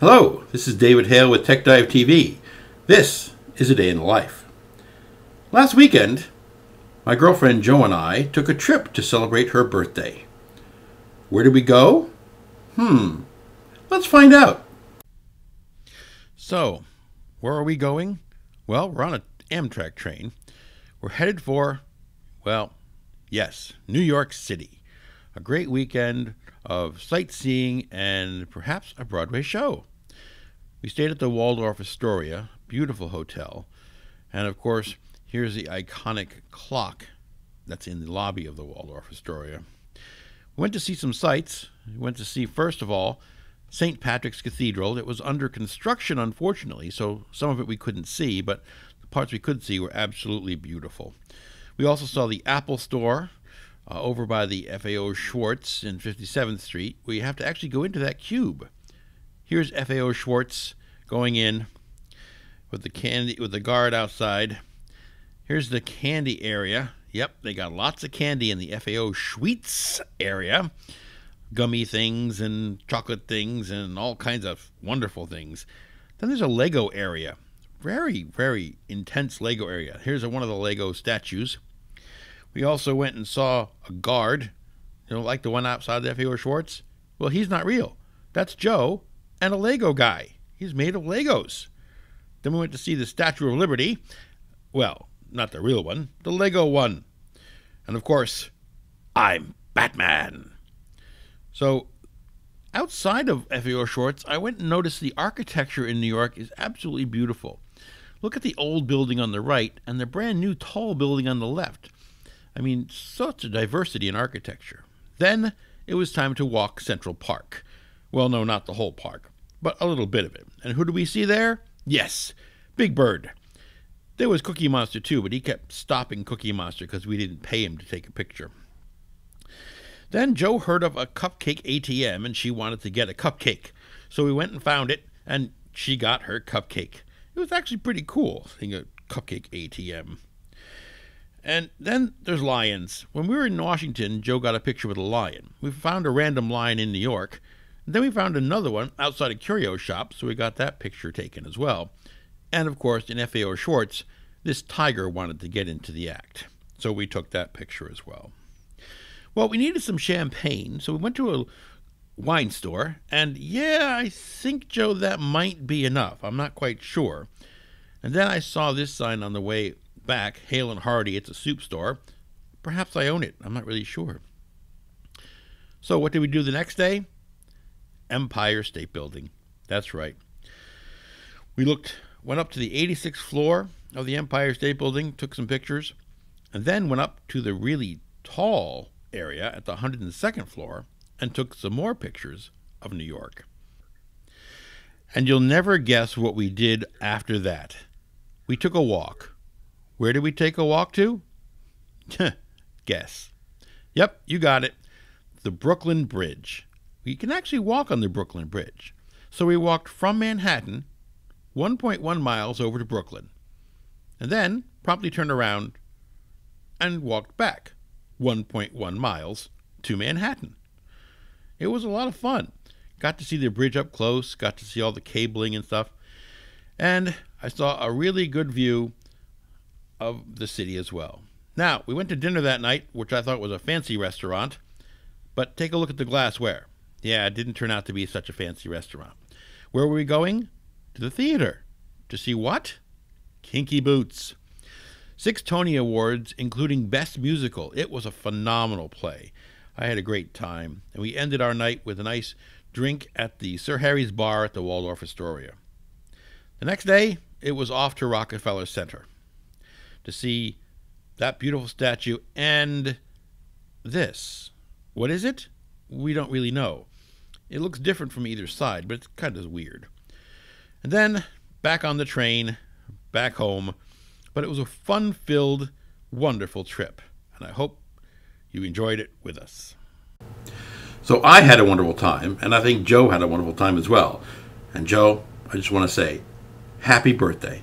Hello, this is David Hale with Tech Dive TV. This is a day in the life. Last weekend, my girlfriend Jo and I took a trip to celebrate her birthday. Where did we go? Hmm, let's find out. So, where are we going? Well, we're on an Amtrak train. We're headed for, well, yes, New York City. A great weekend of sightseeing and perhaps a Broadway show. We stayed at the Waldorf Astoria, beautiful hotel, and of course, here's the iconic clock that's in the lobby of the Waldorf Astoria. We went to see some sights. We went to see, first of all, St. Patrick's Cathedral. It was under construction, unfortunately, so some of it we couldn't see, but the parts we could see were absolutely beautiful. We also saw the Apple Store uh, over by the FAO Schwartz in 57th Street, where you have to actually go into that cube. Here's FAO Schwartz going in with the candy with the guard outside. Here's the candy area. Yep, they got lots of candy in the FAO Sweets area. Gummy things and chocolate things and all kinds of wonderful things. Then there's a Lego area. Very, very intense Lego area. Here's a, one of the Lego statues. We also went and saw a guard, you know, like the one outside the FAO Schwartz. Well, he's not real. That's Joe and a Lego guy. He's made of Legos. Then we went to see the Statue of Liberty. Well, not the real one, the Lego one. And of course, I'm Batman. So, outside of FAO Shorts, I went and noticed the architecture in New York is absolutely beautiful. Look at the old building on the right and the brand new tall building on the left. I mean, such a diversity in architecture. Then it was time to walk Central Park. Well, no, not the whole park, but a little bit of it. And who do we see there? Yes, Big Bird. There was Cookie Monster too, but he kept stopping Cookie Monster because we didn't pay him to take a picture. Then Joe heard of a cupcake ATM and she wanted to get a cupcake. So we went and found it and she got her cupcake. It was actually pretty cool, seeing a cupcake ATM. And then there's lions. When we were in Washington, Joe got a picture with a lion. We found a random lion in New York then we found another one outside a curio shop, so we got that picture taken as well. And of course, in FAO Schwartz, this tiger wanted to get into the act, so we took that picture as well. Well, we needed some champagne, so we went to a wine store, and yeah, I think, Joe, that might be enough. I'm not quite sure. And then I saw this sign on the way back Hale and Hardy, it's a soup store. Perhaps I own it. I'm not really sure. So, what did we do the next day? Empire State Building. That's right. We looked, went up to the 86th floor of the Empire State Building, took some pictures, and then went up to the really tall area at the 102nd floor and took some more pictures of New York. And you'll never guess what we did after that. We took a walk. Where did we take a walk to? guess. Yep, you got it. The Brooklyn Bridge you can actually walk on the Brooklyn Bridge. So we walked from Manhattan 1.1 miles over to Brooklyn, and then promptly turned around and walked back 1.1 miles to Manhattan. It was a lot of fun. Got to see the bridge up close, got to see all the cabling and stuff, and I saw a really good view of the city as well. Now, we went to dinner that night, which I thought was a fancy restaurant, but take a look at the glassware. Yeah, it didn't turn out to be such a fancy restaurant. Where were we going? To the theater. To see what? Kinky Boots. Six Tony Awards, including Best Musical. It was a phenomenal play. I had a great time, and we ended our night with a nice drink at the Sir Harry's Bar at the Waldorf Astoria. The next day, it was off to Rockefeller Center to see that beautiful statue and this. What is it? We don't really know. It looks different from either side, but it's kind of weird. And then back on the train, back home. But it was a fun filled, wonderful trip. And I hope you enjoyed it with us. So I had a wonderful time, and I think Joe had a wonderful time as well. And Joe, I just want to say, happy birthday.